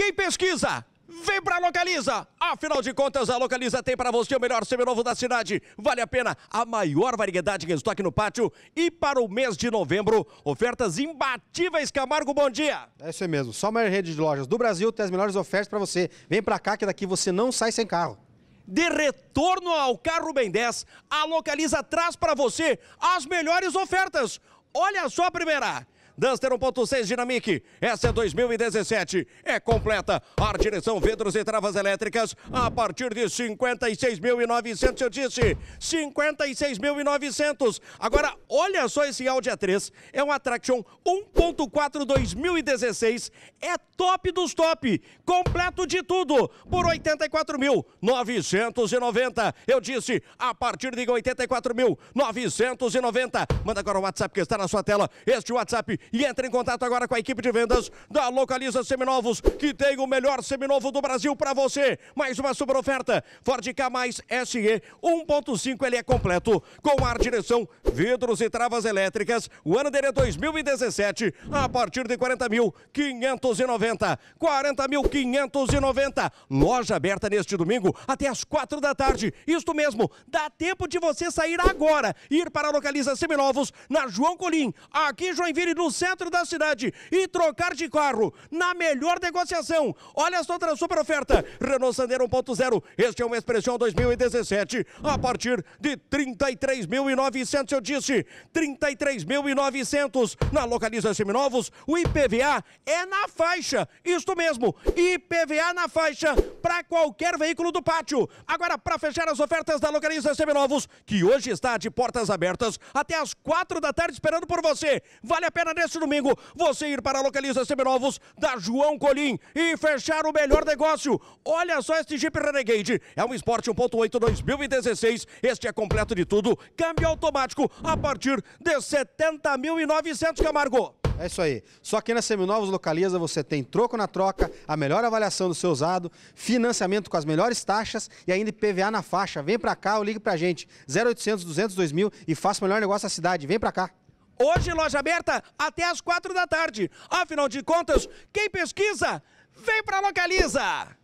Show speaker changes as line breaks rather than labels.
Quem pesquisa? Vem pra Localiza! Afinal de contas, a Localiza tem para você o melhor seminovo da cidade. Vale a pena a maior variedade em estoque no pátio. E para o mês de novembro, ofertas imbatíveis. Camargo, bom dia!
É isso aí mesmo. Só a maior rede de lojas do
Brasil tem as melhores ofertas para você. Vem pra cá que daqui você não sai sem carro. De retorno ao carro Ben 10, a Localiza traz para você as melhores ofertas. Olha só a primeira! Duster 1.6 Dinamic. Essa é 2017. É completa. Ar, direção, vidros e travas elétricas a partir de 56.900. Eu disse 56.900. Agora, olha só esse Audi A3. É um Attraction 1.4 2016. É top dos top. Completo de tudo. Por 84.990. Eu disse a partir de 84.990. Manda agora o WhatsApp que está na sua tela. Este WhatsApp e entre em contato agora com a equipe de vendas da Localiza Seminovos, que tem o melhor seminovo do Brasil para você. Mais uma super oferta. Ford K mais SE 1.5, ele é completo, com ar, direção, vidros e travas elétricas. O ano dele é 2017, a partir de 40.590. 40.590. Loja aberta neste domingo até as quatro da tarde. Isto mesmo, dá tempo de você sair agora, ir para a Localiza Seminovos, na João Colim, aqui em Joinville, no centro da cidade e trocar de carro na melhor negociação. Olha só outra super oferta. Renault Sandero 1.0. Este é uma Expressão 2017 a partir de 33.900, eu disse, 33.900 na localiza Seminovos. O IPVA é na faixa. Isto mesmo, IPVA na faixa para qualquer veículo do pátio. Agora, para fechar as ofertas da localiza Seminovos, que hoje está de portas abertas até as quatro da tarde esperando por você. Vale a pena nesse domingo você ir para a Localiza Seminovos da João Colim e fechar o melhor negócio. Olha só este Jeep Renegade. É um Sport 1.8 2016. Este é completo de tudo. Câmbio automático a partir de 70.900, Camargo.
É isso aí. Só que na Seminovos Localiza você tem troco na troca, a melhor avaliação do seu usado, financiamento com as melhores taxas e ainda PVA na faixa. Vem pra cá ou ligue pra gente. 0800 200 2000 e faça o melhor negócio da cidade. Vem pra cá.
Hoje, loja aberta até as quatro da tarde. Afinal de contas, quem pesquisa, vem pra Localiza!